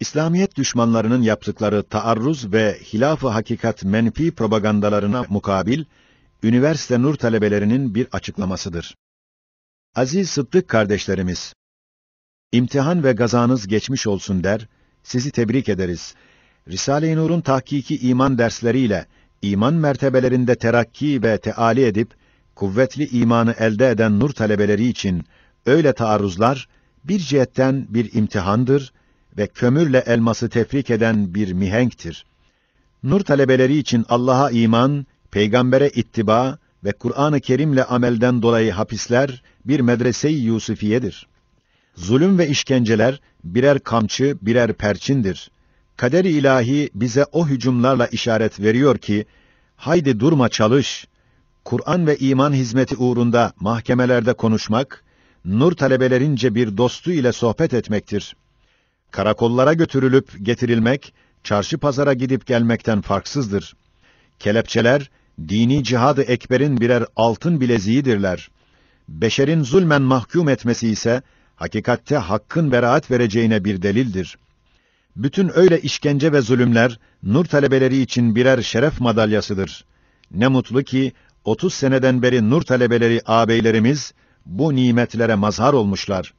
İslamiyet düşmanlarının yaptıkları taarruz ve hilaf-ı hakikat menfi propagandalarına mukabil, üniversite nur talebelerinin bir açıklamasıdır. Aziz Sıddık kardeşlerimiz, imtihan ve gazanız geçmiş olsun der, sizi tebrik ederiz. Risale-i Nur'un tahkiki iman dersleriyle, iman mertebelerinde terakki ve teali edip, kuvvetli imanı elde eden nur talebeleri için öyle taarruzlar, bir cihetten bir imtihandır ve kömürle elması tefrik eden bir mihenktir. Nur talebeleri için Allah'a iman, peygambere ittiba ve Kur'an-ı Kerim'le amelden dolayı hapisler bir medrese-i Yusufiyedir. Zulüm ve işkenceler birer kamçı, birer perçindir. Kader-i ilahi bize o hücumlarla işaret veriyor ki, haydi durma çalış. Kur'an ve iman hizmeti uğrunda mahkemelerde konuşmak, nur talebelerince bir dostu ile sohbet etmektir.'' Karakollara götürülüp getirilmek, çarşı pazara gidip gelmekten farksızdır. Kelepçeler, dini cihadı ekberin birer altın bileziğidirler. Beşerin zulmen mahkum etmesi ise, hakikatte hakkın beraat vereceğine bir delildir. Bütün öyle işkence ve zulümler, nur talebeleri için birer şeref madalyasıdır. Ne mutlu ki, 30 seneden beri nur talebeleri ağabeylerimiz, bu nimetlere mazhar olmuşlar.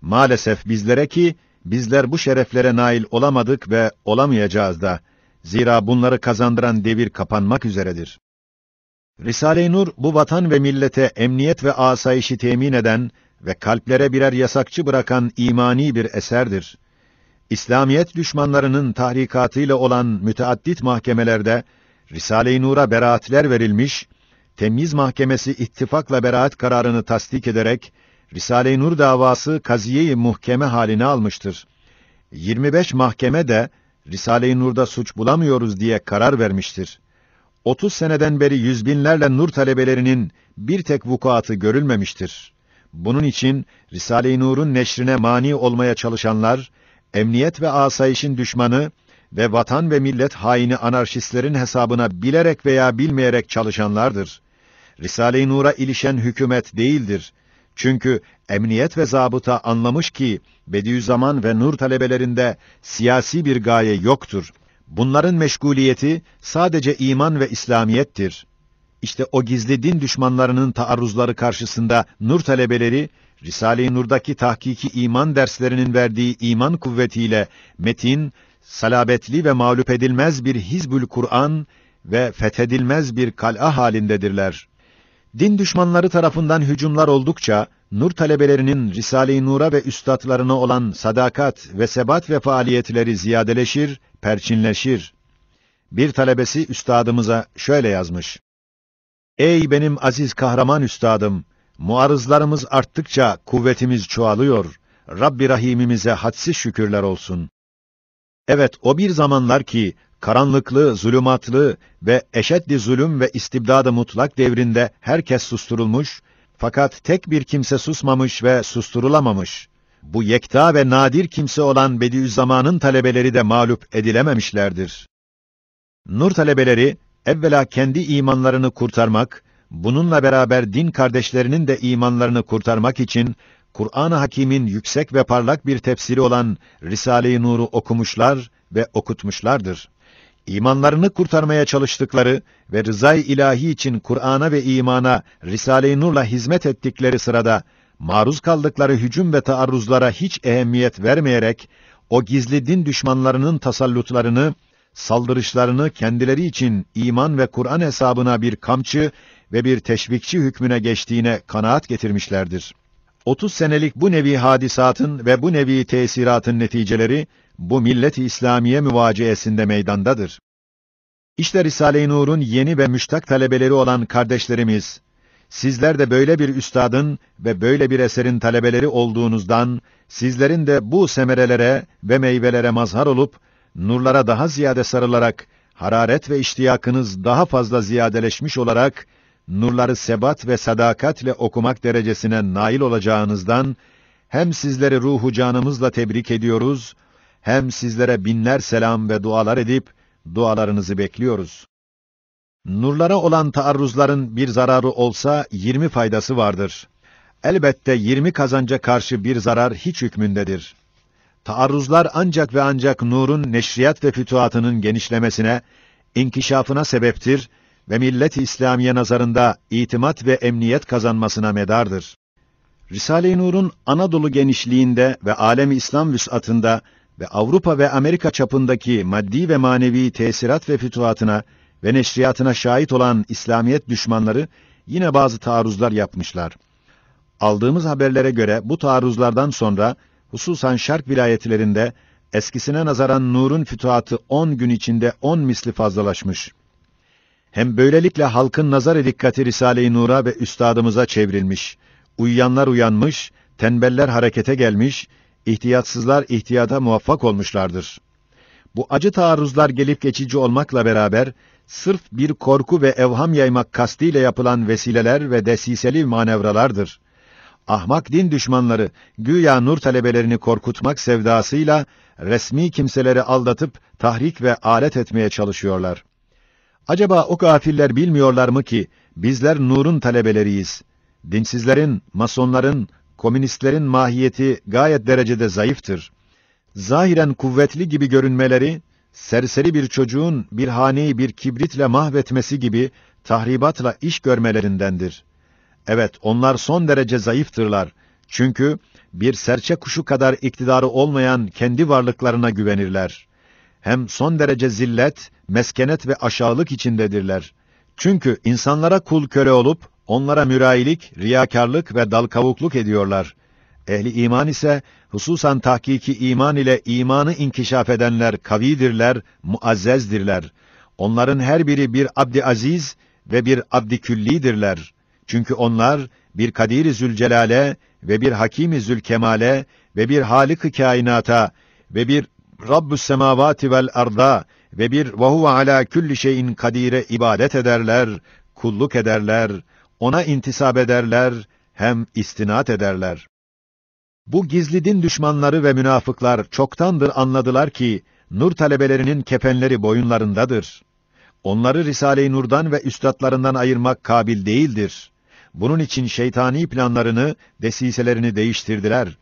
Maalesef bizlere ki, bizler bu şereflere nail olamadık ve olamayacağız da. Zira bunları kazandıran devir kapanmak üzeredir. Risale-i Nur bu vatan ve millete emniyet ve asayişi temin eden ve kalplere birer yasakçı bırakan imani bir eserdir. İslamiyet düşmanlarının tahrikatıyla olan müteaddit mahkemelerde Risale-i Nur'a beraatler verilmiş, Temyiz Mahkemesi ittifakla beraat kararını tasdik ederek Risale-i Nur davası kaziyeyi muhkeme haline almıştır. 25 mahkeme de Risale-i Nur'da suç bulamıyoruz diye karar vermiştir. 30 seneden beri yüz binlerle nur talebelerinin bir tek vukuatı görülmemiştir. Bunun için Risale-i Nur'un neşrine mani olmaya çalışanlar, emniyet ve asayişin düşmanı ve vatan ve millet haini anarşistlerin hesabına bilerek veya bilmeyerek çalışanlardır. Risale-i Nur'a ilişen hükümet değildir. Çünkü emniyet ve zabıta anlamış ki Bediüzzaman ve Nur talebelerinde siyasi bir gaye yoktur. Bunların meşguliyeti sadece iman ve İslamiyettir. İşte o gizli din düşmanlarının taarruzları karşısında Nur talebeleri Risale-i Nur'daki tahkiki iman derslerinin verdiği iman kuvvetiyle metin, salabetli ve mağlup edilmez bir Hizbül Kur'an ve fethedilmez bir kal'a halindedirler din düşmanları tarafından hücumlar oldukça, nur talebelerinin Risale-i Nur'a ve üstadlarına olan sadakat ve sebat ve faaliyetleri ziyadeleşir, perçinleşir. Bir talebesi üstadımıza şöyle yazmış. Ey benim aziz kahraman üstadım! Muarızlarımız arttıkça kuvvetimiz çoğalıyor. Rabbi Rahimimize hadsiz şükürler olsun. Evet, o bir zamanlar ki karanlıklı, zulümatlı ve eşeddi zulüm ve istibdadı mutlak devrinde herkes susturulmuş, fakat tek bir kimse susmamış ve susturulamamış. Bu yekta ve nadir kimse olan Bediüzzaman'ın talebeleri de mağlup edilememişlerdir. Nur talebeleri, evvela kendi imanlarını kurtarmak, bununla beraber din kardeşlerinin de imanlarını kurtarmak için, Kur'an-ı Hakîm'in yüksek ve parlak bir tefsiri olan Risale-i Nur'u okumuşlar ve okutmuşlardır imanlarını kurtarmaya çalıştıkları ve rızay ilahi için Kur'an'a ve imana Risale-i Nur'la hizmet ettikleri sırada maruz kaldıkları hücum ve taarruzlara hiç ehemmiyet vermeyerek o gizli din düşmanlarının tasallutlarını, saldırışlarını kendileri için iman ve Kur'an hesabına bir kamçı ve bir teşvikçi hükmüne geçtiğine kanaat getirmişlerdir. 30 senelik bu nevi hadisatın ve bu nevi tesiratın neticeleri bu milleti İslamiye müvaceesinde meydandadır. İşte Risale-i Nur'un yeni ve müştak talebeleri olan kardeşlerimiz, sizler de böyle bir üstadın ve böyle bir eserin talebeleri olduğunuzdan, sizlerin de bu semerelere ve meyvelere mazhar olup, nurlara daha ziyade sarılarak, hararet ve iştiyakınız daha fazla ziyadeleşmiş olarak, nurları sebat ve sadakatle okumak derecesine nail olacağınızdan, hem sizleri ruhu canımızla tebrik ediyoruz, hem sizlere binler selam ve dualar edip dualarınızı bekliyoruz. Nurlara olan taarruzların bir zararı olsa 20 faydası vardır. Elbette 20 kazanca karşı bir zarar hiç hükmündedir. Taarruzlar ancak ve ancak nurun neşriyat ve fütuhatının genişlemesine, inkişafına sebeptir ve millet-i İslamiye nazarında itimat ve emniyet kazanmasına medardır. Risale-i Nur'un Anadolu genişliğinde ve alemi İslam vüs'atında ve Avrupa ve Amerika çapındaki maddi ve manevi tesirat ve fütuhatına ve neşriyatına şahit olan İslamiyet düşmanları yine bazı taarruzlar yapmışlar. Aldığımız haberlere göre bu taarruzlardan sonra hususan Şark vilayetlerinde eskisine nazaran Nur'un fütuhatı 10 gün içinde 10 misli fazlalaşmış. Hem böylelikle halkın nazarı dikkati Risale-i Nur'a ve üstadımıza çevrilmiş. Uyuyanlar uyanmış, tembeller harekete gelmiş, ihtiyatsızlar ihtiyada muvaffak olmuşlardır. Bu acı taarruzlar gelip geçici olmakla beraber, sırf bir korku ve evham yaymak kastiyle yapılan vesileler ve desiseli manevralardır. Ahmak din düşmanları, güya nur talebelerini korkutmak sevdasıyla, resmi kimseleri aldatıp, tahrik ve alet etmeye çalışıyorlar. Acaba o kafirler bilmiyorlar mı ki, bizler nurun talebeleriyiz. Dinsizlerin, masonların, komünistlerin mahiyeti gayet derecede zayıftır. Zahiren kuvvetli gibi görünmeleri, serseri bir çocuğun bir haneyi bir kibritle mahvetmesi gibi tahribatla iş görmelerindendir. Evet, onlar son derece zayıftırlar. Çünkü bir serçe kuşu kadar iktidarı olmayan kendi varlıklarına güvenirler. Hem son derece zillet, meskenet ve aşağılık içindedirler. Çünkü insanlara kul köle olup Onlara mürayilik, riyakarlık ve dalkavukluk ediyorlar. Ehli iman ise hususan tahkiki iman ile imanı inkişaf edenler kavidirler, muazzezdirler. Onların her biri bir abdi aziz ve bir abdi küllidirler. Çünkü onlar bir Kadir-i Zülcelal'e ve bir Hakim-i Zülkemal'e ve bir Halik-i Kainata ve bir Rabbü semavati vel arda ve bir ve ala külli şeyin kadire ibadet ederler, kulluk ederler.'' ona intisap ederler, hem istinat ederler. Bu gizli din düşmanları ve münafıklar çoktandır anladılar ki, nur talebelerinin kepenleri boyunlarındadır. Onları Risale-i Nur'dan ve üstadlarından ayırmak kabil değildir. Bunun için şeytani planlarını, desiselerini değiştirdiler.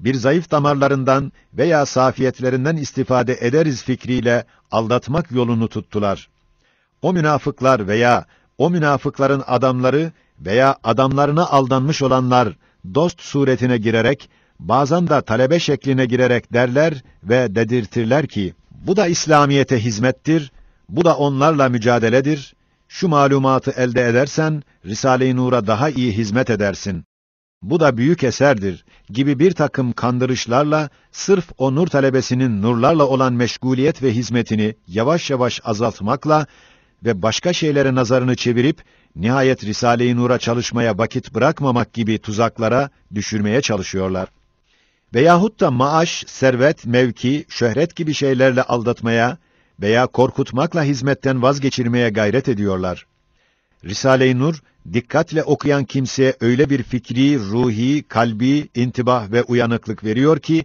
Bir zayıf damarlarından veya safiyetlerinden istifade ederiz fikriyle aldatmak yolunu tuttular. O münafıklar veya o münafıkların adamları veya adamlarına aldanmış olanlar dost suretine girerek bazen de talebe şekline girerek derler ve dedirtirler ki bu da İslamiyete hizmettir, bu da onlarla mücadeledir. Şu malumatı elde edersen Risale-i Nur'a daha iyi hizmet edersin. Bu da büyük eserdir gibi bir takım kandırışlarla sırf o nur talebesinin nurlarla olan meşguliyet ve hizmetini yavaş yavaş azaltmakla ve başka şeylere nazarını çevirip nihayet Risale-i Nur'a çalışmaya vakit bırakmamak gibi tuzaklara düşürmeye çalışıyorlar. Veyahut da maaş, servet, mevki, şöhret gibi şeylerle aldatmaya veya korkutmakla hizmetten vazgeçirmeye gayret ediyorlar. Risale-i Nur, dikkatle okuyan kimseye öyle bir fikri, ruhi, kalbi, intibah ve uyanıklık veriyor ki,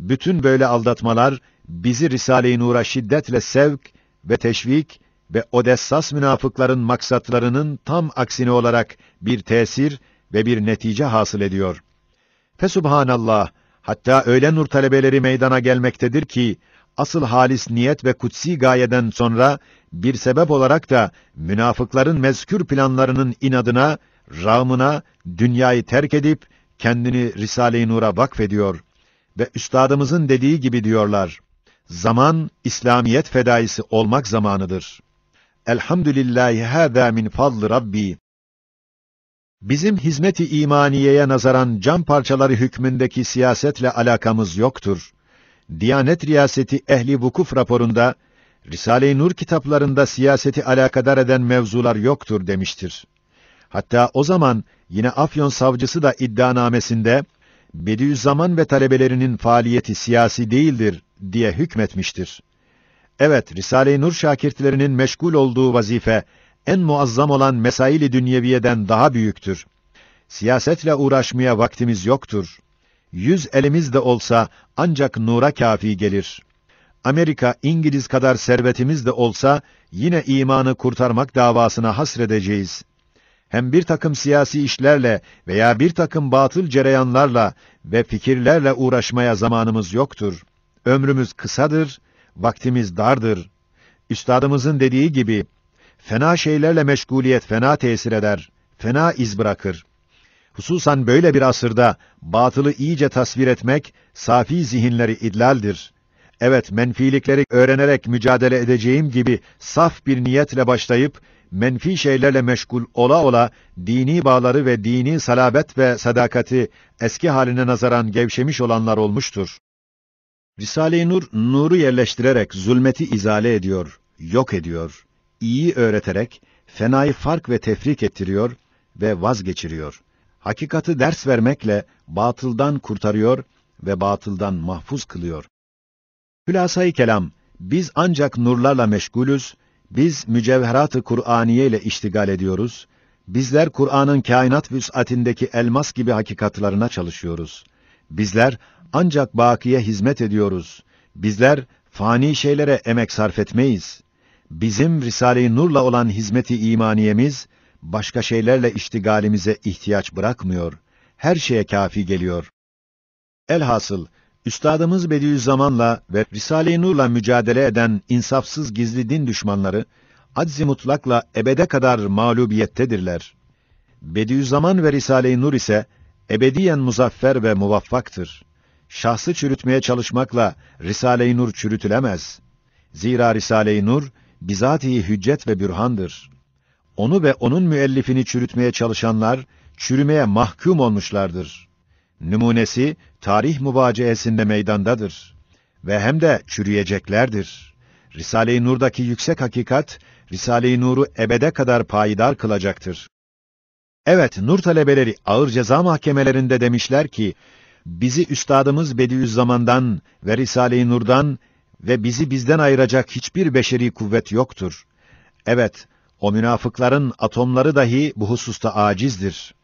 bütün böyle aldatmalar bizi Risale-i Nur'a şiddetle sevk ve teşvik ve Odessas münafıkların maksatlarının tam aksine olarak bir tesir ve bir netice hasıl ediyor. Fesubhanallah, hatta öyle nur talebeleri meydana gelmektedir ki, asıl halis niyet ve kutsi gayeden sonra bir sebep olarak da münafıkların mezkür planlarının inadına, rağmına dünyayı terk edip kendini Risale-i Nur'a vakfediyor ve üstadımızın dediği gibi diyorlar. Zaman İslamiyet fedaisi olmak zamanıdır. Elhamdülillahi hâzâ min fadlı Rabbi. Bizim hizmeti imaniyeye nazaran cam parçaları hükmündeki siyasetle alakamız yoktur. Diyanet Riyaseti Ehli Vukuf raporunda Risale-i Nur kitaplarında siyaseti alakadar eden mevzular yoktur demiştir. Hatta o zaman yine Afyon savcısı da iddianamesinde Bediüzzaman ve talebelerinin faaliyeti siyasi değildir diye hükmetmiştir. Evet, Risale-i Nur şakirtlerinin meşgul olduğu vazife, en muazzam olan mesaili dünyeviyeden daha büyüktür. Siyasetle uğraşmaya vaktimiz yoktur. Yüz elimiz de olsa ancak nura kafi gelir. Amerika, İngiliz kadar servetimiz de olsa yine imanı kurtarmak davasına hasredeceğiz. Hem bir takım siyasi işlerle veya bir takım batıl cereyanlarla ve fikirlerle uğraşmaya zamanımız yoktur. Ömrümüz kısadır.'' vaktimiz dardır. Üstadımızın dediği gibi, fena şeylerle meşguliyet fena tesir eder, fena iz bırakır. Hususan böyle bir asırda batılı iyice tasvir etmek, safi zihinleri idlaldir. Evet, menfilikleri öğrenerek mücadele edeceğim gibi saf bir niyetle başlayıp, menfi şeylerle meşgul ola ola dini bağları ve dini salabet ve sadakati eski haline nazaran gevşemiş olanlar olmuştur. Risale-i Nur, nuru yerleştirerek zulmeti izale ediyor, yok ediyor, iyi öğreterek fenayı fark ve tefrik ettiriyor ve vazgeçiriyor. Hakikati ders vermekle batıldan kurtarıyor ve batıldan mahfuz kılıyor. Hülasayı kelam, biz ancak nurlarla meşgulüz, biz mücevherat-ı Kur'aniye ile iştigal ediyoruz, bizler Kur'an'ın kainat vüs'atindeki elmas gibi hakikatlarına çalışıyoruz. Bizler ancak bakiye hizmet ediyoruz. Bizler fani şeylere emek sarf etmeyiz. Bizim Risale-i Nur'la olan hizmeti imaniyemiz başka şeylerle iştigalimize ihtiyaç bırakmıyor. Her şeye kafi geliyor. Elhasıl Üstadımız Bediüzzaman'la ve Risale-i Nur'la mücadele eden insafsız gizli din düşmanları, aczi mutlakla ebede kadar mağlubiyettedirler. Bediüzzaman ve Risale-i Nur ise ebediyen muzaffer ve muvaffaktır şahsı çürütmeye çalışmakla Risale-i Nur çürütülemez. Zira Risale-i Nur bizatihi hüccet ve bürhandır. Onu ve onun müellifini çürütmeye çalışanlar çürümeye mahkum olmuşlardır. Numunesi tarih mübaceesinde meydandadır ve hem de çürüyeceklerdir. Risale-i Nur'daki yüksek hakikat Risale-i Nur'u ebede kadar payidar kılacaktır. Evet, Nur talebeleri ağır ceza mahkemelerinde demişler ki, bizi üstadımız Bediüzzaman'dan ve Risale-i Nur'dan ve bizi bizden ayıracak hiçbir beşeri kuvvet yoktur. Evet, o münafıkların atomları dahi bu hususta acizdir.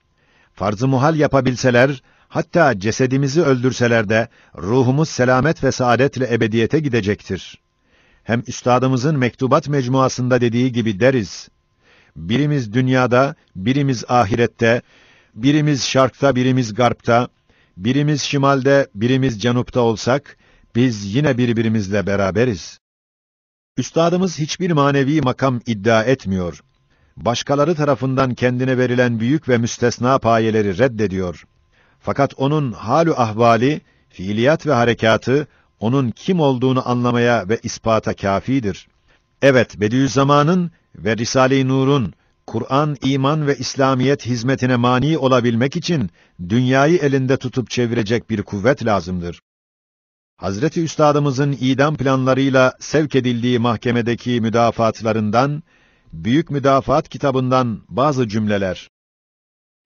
Farz-ı muhal yapabilseler, hatta cesedimizi öldürseler de ruhumuz selamet ve saadetle ebediyete gidecektir. Hem üstadımızın mektubat mecmuasında dediği gibi deriz. Birimiz dünyada, birimiz ahirette, birimiz şarkta, birimiz garpta, birimiz şimalde, birimiz canupta olsak, biz yine birbirimizle beraberiz. Üstadımız hiçbir manevi makam iddia etmiyor. Başkaları tarafından kendine verilen büyük ve müstesna payeleri reddediyor. Fakat onun halu ahvali, fiiliyat ve harekatı, onun kim olduğunu anlamaya ve ispata kâfidir. Evet, Bediüzzaman'ın ve Risale-i Nur'un Kur'an, iman ve İslamiyet hizmetine mani olabilmek için dünyayı elinde tutup çevirecek bir kuvvet lazımdır. Hazreti Üstadımızın idam planlarıyla sevk edildiği mahkemedeki müdafaatlarından Büyük Müdafaat kitabından bazı cümleler.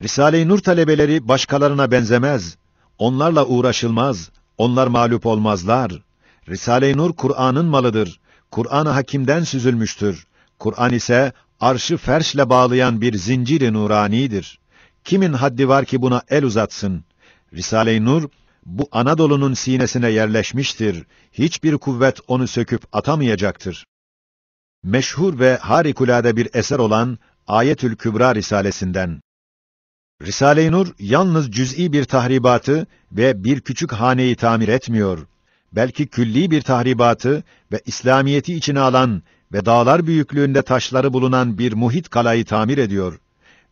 Risale-i Nur talebeleri başkalarına benzemez. Onlarla uğraşılmaz. Onlar mağlup olmazlar. Risale-i Nur Kur'an'ın malıdır. Kur'an-ı Hakim'den süzülmüştür. Kur'an ise arşı ferşle bağlayan bir zinciri nuranidir. Kimin haddi var ki buna el uzatsın? Risale-i Nur, bu Anadolu'nun sinesine yerleşmiştir. Hiçbir kuvvet onu söküp atamayacaktır. Meşhur ve harikulade bir eser olan Ayetül Kübra Risalesinden. Risale-i Nur yalnız cüz'i bir tahribatı ve bir küçük haneyi tamir etmiyor. Belki külli bir tahribatı ve İslamiyeti içine alan ve dağlar büyüklüğünde taşları bulunan bir muhit kalayı tamir ediyor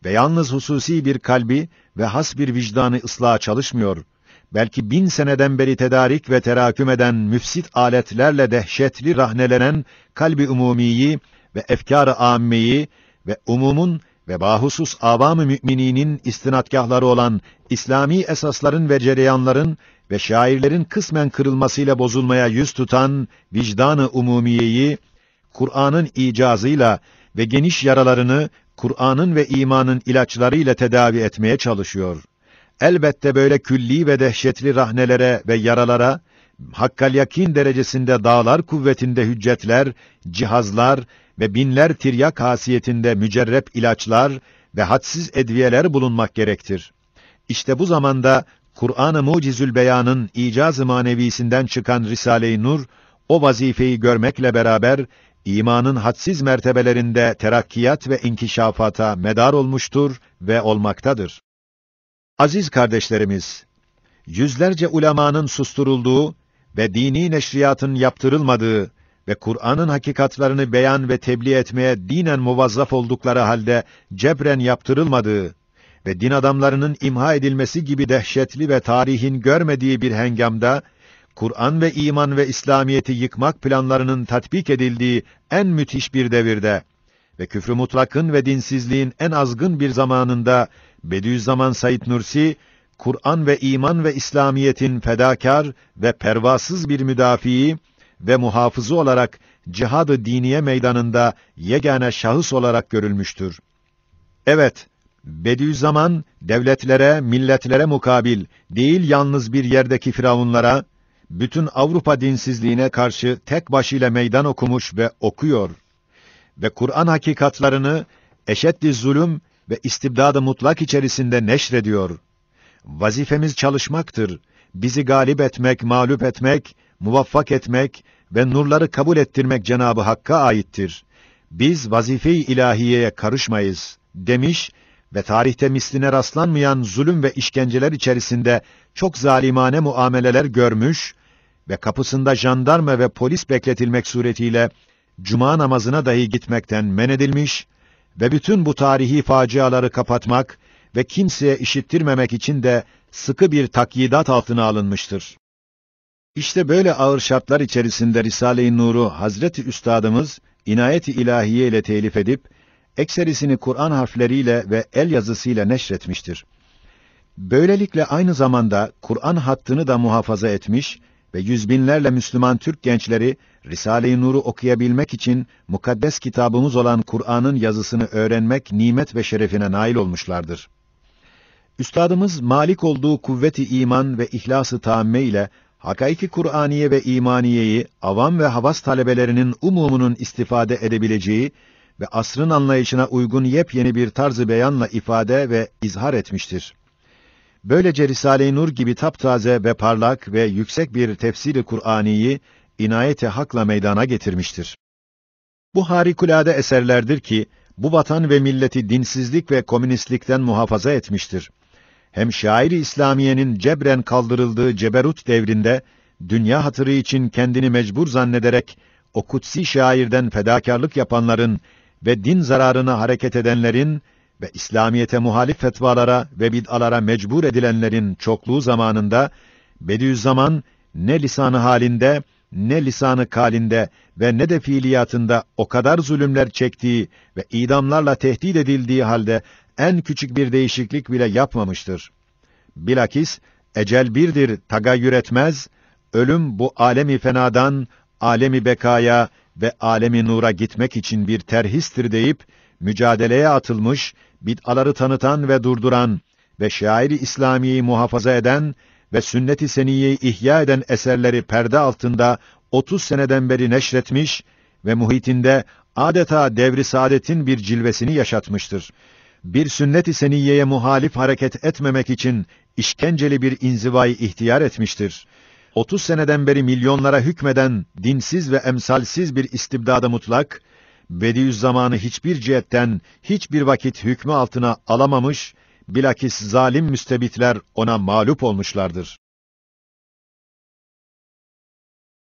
ve yalnız hususi bir kalbi ve has bir vicdanı ıslaha çalışmıyor. Belki bin seneden beri tedarik ve teraküm eden müfsit aletlerle dehşetli rahnelenen kalbi umumiyi ve efkar ı âmmeyi ve umumun ve bahusus avam-ı mümininin istinadgahları olan İslami esasların ve cereyanların ve şairlerin kısmen kırılmasıyla bozulmaya yüz tutan vicdan-ı umumiyeyi Kur'an'ın icazıyla ve geniş yaralarını Kur'an'ın ve imanın ilaçlarıyla tedavi etmeye çalışıyor. Elbette böyle külli ve dehşetli rahnelere ve yaralara hakkal yakin derecesinde dağlar kuvvetinde hüccetler, cihazlar ve binler tiryak hasiyetinde mücerrep ilaçlar ve hadsiz edviyeler bulunmak gerektir. İşte bu zamanda Kur'an-ı Mucizül Beyan'ın icaz-ı manevisinden çıkan Risale-i Nur o vazifeyi görmekle beraber imanın hadsiz mertebelerinde terakkiyat ve inkişafata medar olmuştur ve olmaktadır. Aziz kardeşlerimiz, yüzlerce ulemanın susturulduğu ve dini neşriyatın yaptırılmadığı ve Kur'an'ın hakikatlarını beyan ve tebliğ etmeye dinen muvazzaf oldukları halde cebren yaptırılmadığı ve din adamlarının imha edilmesi gibi dehşetli ve tarihin görmediği bir hengamda Kur'an ve iman ve İslamiyeti yıkmak planlarının tatbik edildiği en müthiş bir devirde ve küfrü mutlakın ve dinsizliğin en azgın bir zamanında Bediüzzaman Said Nursi Kur'an ve iman ve İslamiyetin fedakar ve pervasız bir müdafi'i ve muhafızı olarak cihadı diniye meydanında yegane şahıs olarak görülmüştür. Evet, Bediüzzaman devletlere, milletlere mukabil değil yalnız bir yerdeki firavunlara bütün Avrupa dinsizliğine karşı tek başıyla meydan okumuş ve okuyor ve Kur'an hakikatlarını eşeddi zulüm ve istibdadı mutlak içerisinde neşrediyor. Vazifemiz çalışmaktır. Bizi galip etmek, mağlup etmek, muvaffak etmek ve nurları kabul ettirmek Cenabı Hakk'a aittir. Biz vazife-i ilahiyeye karışmayız demiş ve tarihte misline rastlanmayan zulüm ve işkenceler içerisinde çok zalimane muameleler görmüş ve kapısında jandarma ve polis bekletilmek suretiyle cuma namazına dahi gitmekten men edilmiş ve bütün bu tarihi faciaları kapatmak ve kimseye işittirmemek için de sıkı bir takyidat altına alınmıştır. İşte böyle ağır şartlar içerisinde Risale-i Nur'u Hazreti Üstadımız inayet-i ilahiye ile telif edip ekserisini Kur'an harfleriyle ve el yazısıyla neşretmiştir. Böylelikle aynı zamanda Kur'an hattını da muhafaza etmiş ve yüzbinlerle Müslüman Türk gençleri Risale-i Nur'u okuyabilmek için mukaddes kitabımız olan Kur'an'ın yazısını öğrenmek nimet ve şerefine nail olmuşlardır. Üstadımız malik olduğu kuvveti iman ve ihlası tamme ile hakiki Kur'aniye ve imaniyeyi avam ve havas talebelerinin umumunun istifade edebileceği ve asrın anlayışına uygun yepyeni bir tarzı beyanla ifade ve izhar etmiştir. Böylece Risale-i Nur gibi taptaze ve parlak ve yüksek bir tefsiri Kur'aniyi inayete hakla meydana getirmiştir. Bu harikulade eserlerdir ki bu vatan ve milleti dinsizlik ve komünistlikten muhafaza etmiştir. Hem şairi İslamiye'nin cebren kaldırıldığı ceberut devrinde dünya hatırı için kendini mecbur zannederek o kutsi şairden fedakarlık yapanların ve din zararına hareket edenlerin ve İslamiyete muhalif fetvalara ve bid'alara mecbur edilenlerin çokluğu zamanında Bediüzzaman ne lisanı halinde ne lisanı kalinde ve ne de fiiliyatında o kadar zulümler çektiği ve idamlarla tehdit edildiği halde en küçük bir değişiklik bile yapmamıştır. Bilakis ecel birdir, tagayyür etmez, ölüm bu alemi fenadan alemi bekaya ve alemi nura gitmek için bir terhistir deyip mücadeleye atılmış, bid'aları tanıtan ve durduran ve şairi İslamiyeyi muhafaza eden ve sünnet-i seniyyeyi ihya eden eserleri perde altında 30 seneden beri neşretmiş ve muhitinde adeta devri saadetin bir cilvesini yaşatmıştır. Bir sünnet-i seniyyeye muhalif hareket etmemek için işkenceli bir inzivayı ihtiyar etmiştir. 30 seneden beri milyonlara hükmeden dinsiz ve emsalsiz bir istibdada mutlak, Bediüzzaman'ı hiçbir cihetten hiçbir vakit hükmü altına alamamış, bilakis zalim müstebitler ona mağlup olmuşlardır.